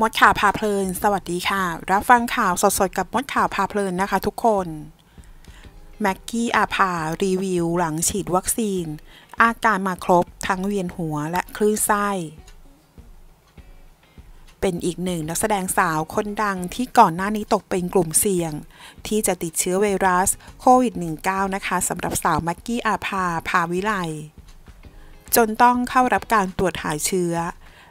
มดข่าวพาเพลิน สวัสดีค่ะ รับฟังข่าวสดๆกับมดข่าวพาเพลินนะคะทุกคน แม็กกี้อาภา รีวิวหลังฉีดวัคซีน อาการมาครบ ทั้งเวียนหัวและคลื่นไส้ เป็นอีกหนึ่งนักแสดงสาวคนดังที่ก่อนหน้านี้ตกเป็นกลุ่มเสี่ยง ที่จะติดเชื้อไวรัสโควิด -19 นะคะสำหรับสาวแม็กกี้อาภาภาวิไลจนต้องเข้ารับการตรวจหาเชื้อ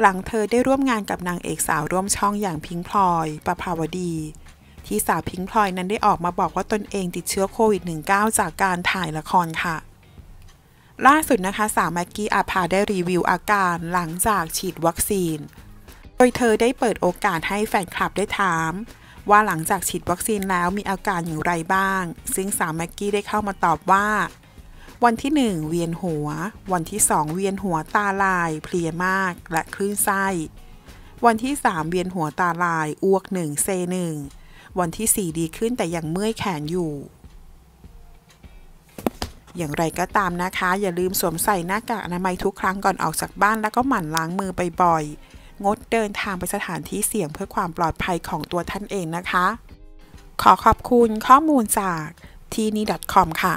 หลังเธอได้ร่วมงานกับนางเอกสาวร่วมช่องอย่างพิงพลอยประภาวดี ที่สาวพิงพลอยนั้นได้ออกมาบอกว่าตนเองติดเชื้อโควิด -19 จากการถ่ายละครค่ะ ล่าสุดนะคะ สาวแม็กกี้อาภาได้รีวิวอาการหลังจากฉีดวัคซีน โดยเธอได้เปิดโอกาสให้แฟนคลับได้ถาม ว่าหลังจากฉีดวัคซีนแล้วมีอาการอย่างไรบ้าง ซึ่งสาวแม็กกี้ได้เข้ามาตอบว่าวันที่ 1 เวียนหัว วันที่ 2 เวียนหัวตาลาย เพลียมากและคลื่นไส้ วันที่ 3 เวียนหัวตาลายอ้วก1เซ1วันที่ 4 ดีขึ้นแต่ยังเมื่อยแขนอยู่ อย่างไรก็ตามนะคะ อย่าลืมสวมใส่หน้ากากอนามัยทุกครั้งก่อนออกจากบ้านแล้วก็หมั่นล้างมือบ่อยๆ งดเดินทางไปสถานที่เสี่ยงเพื่อความปลอดภัยของตัวท่านเองนะคะ ขอขอบคุณข้อมูลจากทีนี .com ค่ะ